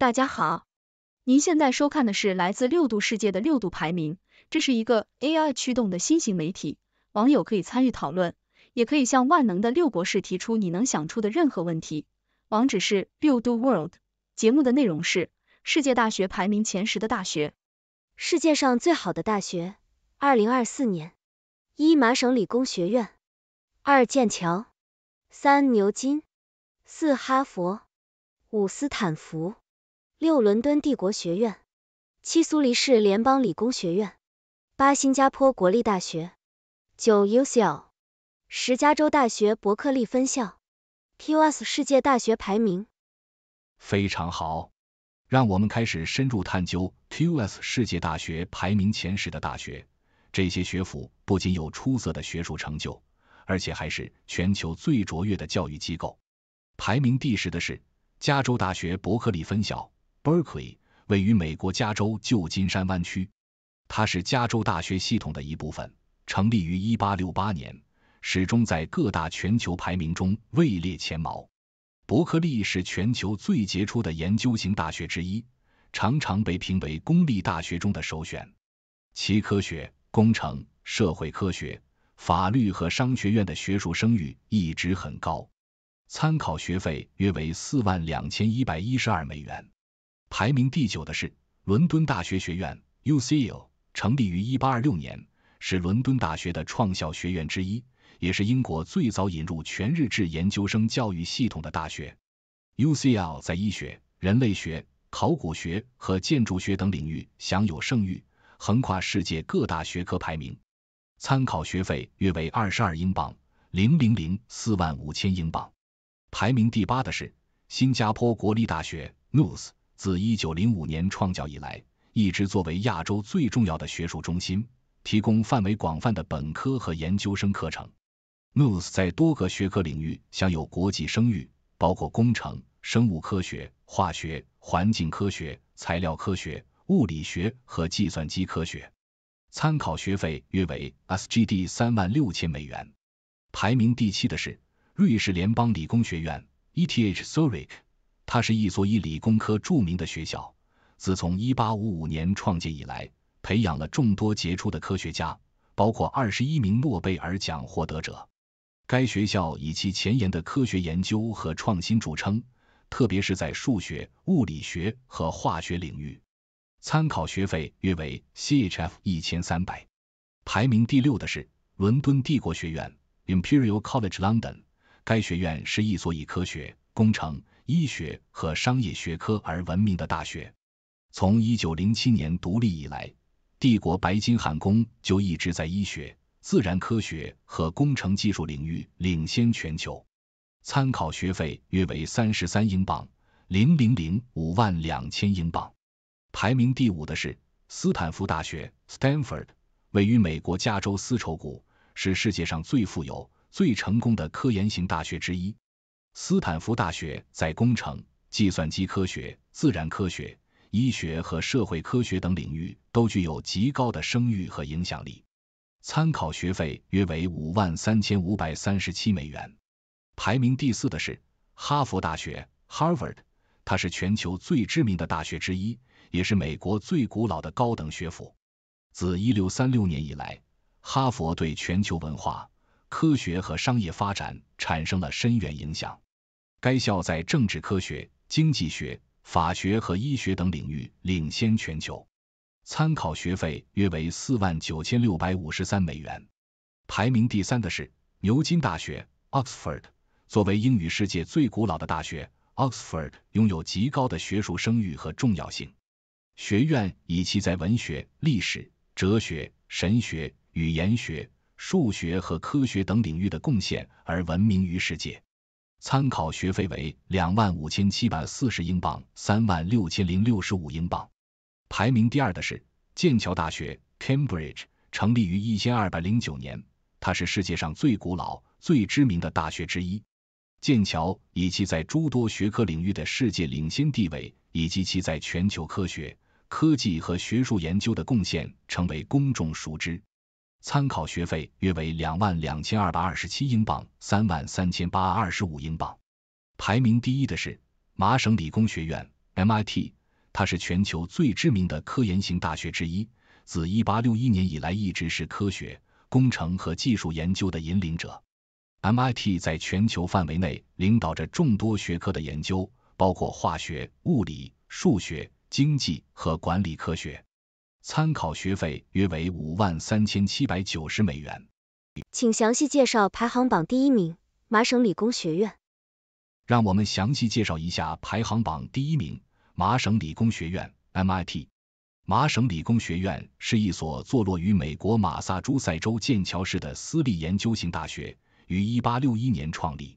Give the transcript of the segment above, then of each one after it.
大家好，您现在收看的是来自六度世界的六度排名，这是一个 AI 驱动的新型媒体，网友可以参与讨论，也可以向万能的六博士提出你能想出的任何问题。网址是六度 world。节目的内容是世界大学排名前十的大学，世界上最好的大学。二零二四年一麻省理工学院，二剑桥，三牛津，四哈佛，五斯坦福。六伦敦帝国学院，七苏黎世联邦理工学院，八新加坡国立大学，九 UCL，十加州大学伯克利分校。QS 世界大学排名，非常好。让我们开始深入探究 QS 世界大学排名前十的大学。这些学府不仅有出色的学术成就，而且还是全球最卓越的教育机构。排名第十的是加州大学伯克利分校。Berkeley，位于美国加州旧金山湾区，它是加州大学系统的一部分，成立于一八六八年，始终在各大全球排名中位列前茅。伯克利是全球最杰出的研究型大学之一，常常被评为公立大学中的首选。其科学、工程、社会科学、法律和商学院的学术声誉一直很高，参考学费约为四万两千一百一十二美元。排名第九的是伦敦大学学院 （UCL），成立于1826年，是伦敦大学的创校学院之一，也是英国最早引入全日制研究生教育系统的大学。UCL 在医学、人类学、考古学和建筑学等领域享有盛誉，横跨世界各大学科排名。参考学费约为二十二英镑零零零四万五千英镑。排名第八的是新加坡国立大学 （NUS）。自一九零五年创教以来，一直作为亚洲最重要的学术中心，提供范围广泛的本科和研究生课程。NUS 在多个学科领域享有国际声誉，包括工程、生物科学、化学、环境科学、材料科学、物理学和计算机科学。参考学费约为 SGD 三万六千美元。排名第七的是瑞士联邦理工学院 ETH Zurich。它是一所以理工科著名的学校。自从一八五五年创建以来，培养了众多杰出的科学家，包括二十一名诺贝尔奖获得者。该学校以其前沿的科学研究和创新著称，特别是在数学、物理学和化学领域。参考学费约为 CHF 一千三百。排名第六的是伦敦帝国学院 （Imperial College London）。该学院是一所以科学、工程。医学和商业学科而闻名的大学，从一九零七年独立以来，帝国白金汉宫就一直在医学、自然科学和工程技术领域领先全球。参考学费约为三十三英镑零零零五万两千英镑。排名第五的是斯坦福大学 （Stanford），位于美国加州丝绸谷，是世界上最富有、最成功的科研型大学之一。斯坦福大学在工程、计算机科学、自然科学、医学和社会科学等领域都具有极高的声誉和影响力。参考学费约为五万三千五百三十七美元。排名第四的是哈佛大学 （Harvard），它是全球最知名的大学之一，也是美国最古老的高等学府。自一六三六年以来，哈佛对全球文化、科学和商业发展产生了深远影响。该校在政治科学、经济学、法学和医学等领域领先全球，参考学费约为四万九千六百五十三美元。排名第三的是牛津大学 （Oxford）。作为英语世界最古老的大学，Oxford 拥有极高的学术声誉和重要性。学院以其在文学、历史、哲学、神学、语言学、数学和科学等领域的贡献而闻名于世界。参考学费为两万五千七百四十英镑，三万六千零六十五英镑。排名第二的是剑桥大学 （Cambridge），成立于一千二百零九年，它是世界上最古老、最知名的大学之一。剑桥以其在诸多学科领域的世界领先地位，以及其在全球科学、科技和学术研究的贡献，成为公众熟知。参考学费约为两万两千二百二十七英镑，三万三千八二十五英镑。排名第一的是麻省理工学院 （MIT），它是全球最知名的科研型大学之一，自一八六一年以来一直是科学、工程和技术研究的引领者。MIT 在全球范围内领导着众多学科的研究，包括化学、物理、数学、经济和管理科学。参考学费约为五万三千七百九十美元。请详细介绍排行榜第一名麻省理工学院。让我们详细介绍一下排行榜第一名麻省理工学院 （MIT）。麻省理工学院是一所坐落于美国马萨诸塞州剑桥市的私立研究型大学，于一八六一年创立。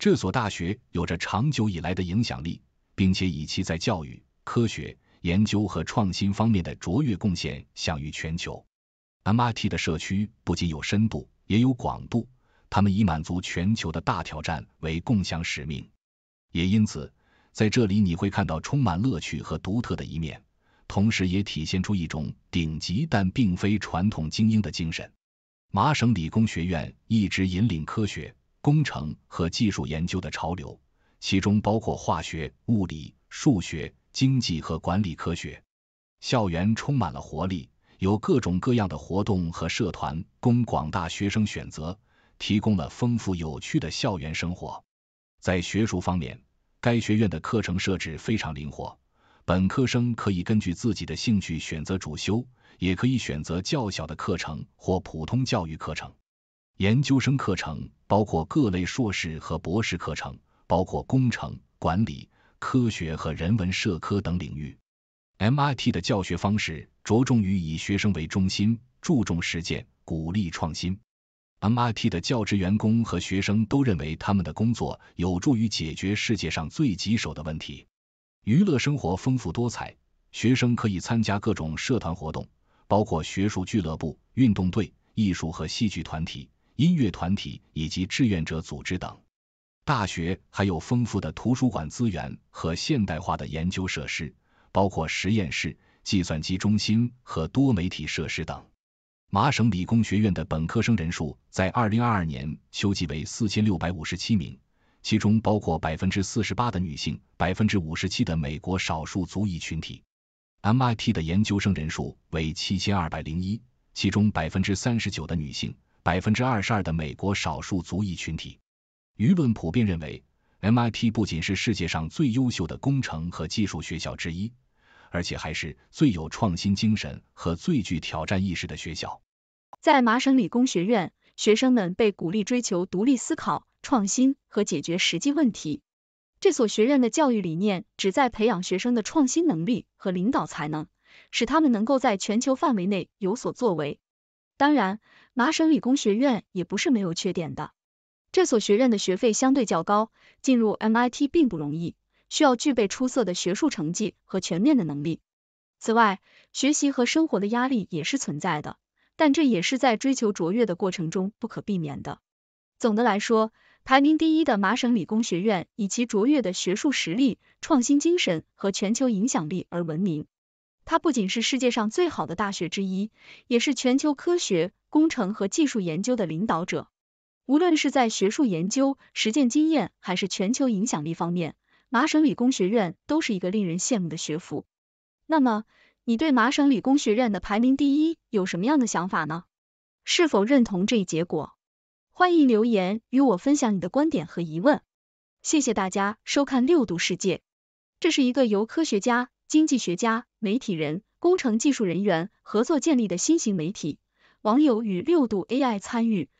这所大学有着长久以来的影响力，并且以其在教育、科学。研究和创新方面的卓越贡献享誉全球。MIT 的社区不仅有深度，也有广度，他们以满足全球的大挑战为共享使命。也因此，在这里你会看到充满乐趣和独特的一面，同时也体现出一种顶级但并非传统精英的精神。麻省理工学院一直引领科学、工程和技术研究的潮流，其中包括化学、物理、数学。经济和管理科学，校园充满了活力，有各种各样的活动和社团供广大学生选择，提供了丰富有趣的校园生活。在学术方面，该学院的课程设置非常灵活，本科生可以根据自己的兴趣选择主修，也可以选择较小的课程或普通教育课程。研究生课程包括各类硕士和博士课程，包括工程管理。科学和人文社科等领域。MIT 的教学方式着重于以学生为中心，注重实践，鼓励创新。MIT 的教职员工和学生都认为他们的工作有助于解决世界上最棘手的问题。娱乐生活丰富多彩，学生可以参加各种社团活动，包括学术俱乐部、运动队、艺术和戏剧团体、音乐团体以及志愿者组织等。大学还有丰富的图书馆资源和现代化的研究设施，包括实验室、计算机中心和多媒体设施等。麻省理工学院的本科生人数在二零二二年秋季为四千六百五十七名，其中包括百分之四十八的女性，百分之五十七的美国少数族裔群体。MIT 的研究生人数为七千二百零一，其中百分之三十九的女性，百分之二十二的美国少数族裔群体。舆论普遍认为，MIT 不仅是世界上最优秀的工程和技术学校之一，而且还是最有创新精神和最具挑战意识的学校。在麻省理工学院，学生们被鼓励追求独立思考、创新和解决实际问题。这所学院的教育理念旨在培养学生的创新能力、和领导才能，使他们能够在全球范围内有所作为。当然，麻省理工学院也不是没有缺点的。这所学院的学费相对较高，进入 MIT 并不容易，需要具备出色的学术成绩和全面的能力。此外，学习和生活的压力也是存在的，但这也是在追求卓越的过程中不可避免的。总的来说，排名第一的麻省理工学院以其卓越的学术实力、创新精神和全球影响力而闻名。它不仅是世界上最好的大学之一，也是全球科学、工程和技术研究的领导者。无论是在学术研究、实践经验，还是全球影响力方面，麻省理工学院都是一个令人羡慕的学府。那么，你对麻省理工学院的排名第一有什么样的想法呢？是否认同这一结果？欢迎留言与我分享你的观点和疑问。谢谢大家收看六度世界，这是一个由科学家、经济学家、媒体人、工程技术人员合作建立的新型媒体，网友与六度 AI 参与。